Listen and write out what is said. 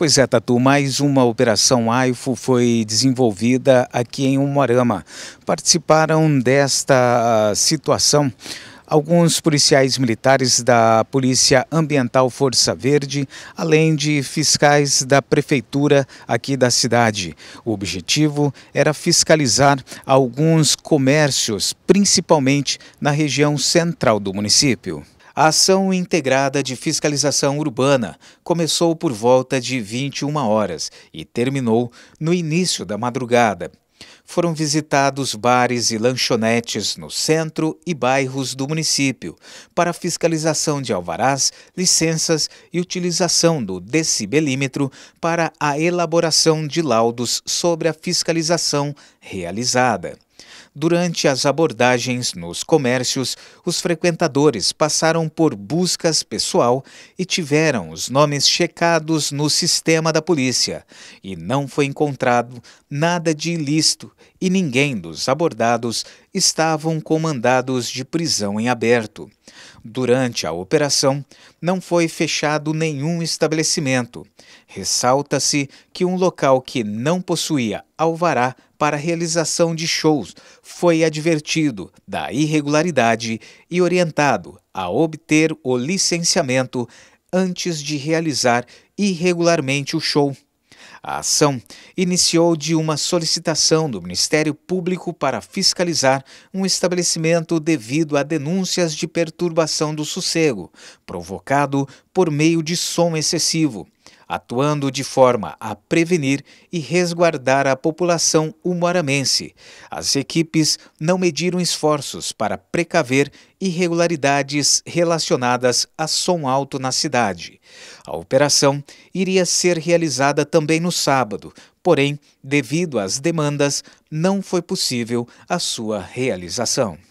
Pois é, Tatu, mais uma operação AIFO foi desenvolvida aqui em Umuarama. Participaram desta ah, situação alguns policiais militares da Polícia Ambiental Força Verde, além de fiscais da prefeitura aqui da cidade. O objetivo era fiscalizar alguns comércios, principalmente na região central do município. A ação integrada de fiscalização urbana começou por volta de 21 horas e terminou no início da madrugada. Foram visitados bares e lanchonetes no centro e bairros do município para fiscalização de alvarás, licenças e utilização do decibelímetro para a elaboração de laudos sobre a fiscalização realizada. Durante as abordagens nos comércios, os frequentadores passaram por buscas pessoal e tiveram os nomes checados no sistema da polícia, e não foi encontrado nada de ilícito e ninguém dos abordados estavam com mandados de prisão em aberto. Durante a operação, não foi fechado nenhum estabelecimento. Ressalta-se que um local que não possuía alvará para realização de shows foi advertido da irregularidade e orientado a obter o licenciamento antes de realizar irregularmente o show. A ação iniciou de uma solicitação do Ministério Público para fiscalizar um estabelecimento devido a denúncias de perturbação do sossego, provocado por meio de som excessivo atuando de forma a prevenir e resguardar a população humoramense. As equipes não mediram esforços para precaver irregularidades relacionadas a som alto na cidade. A operação iria ser realizada também no sábado, porém, devido às demandas, não foi possível a sua realização.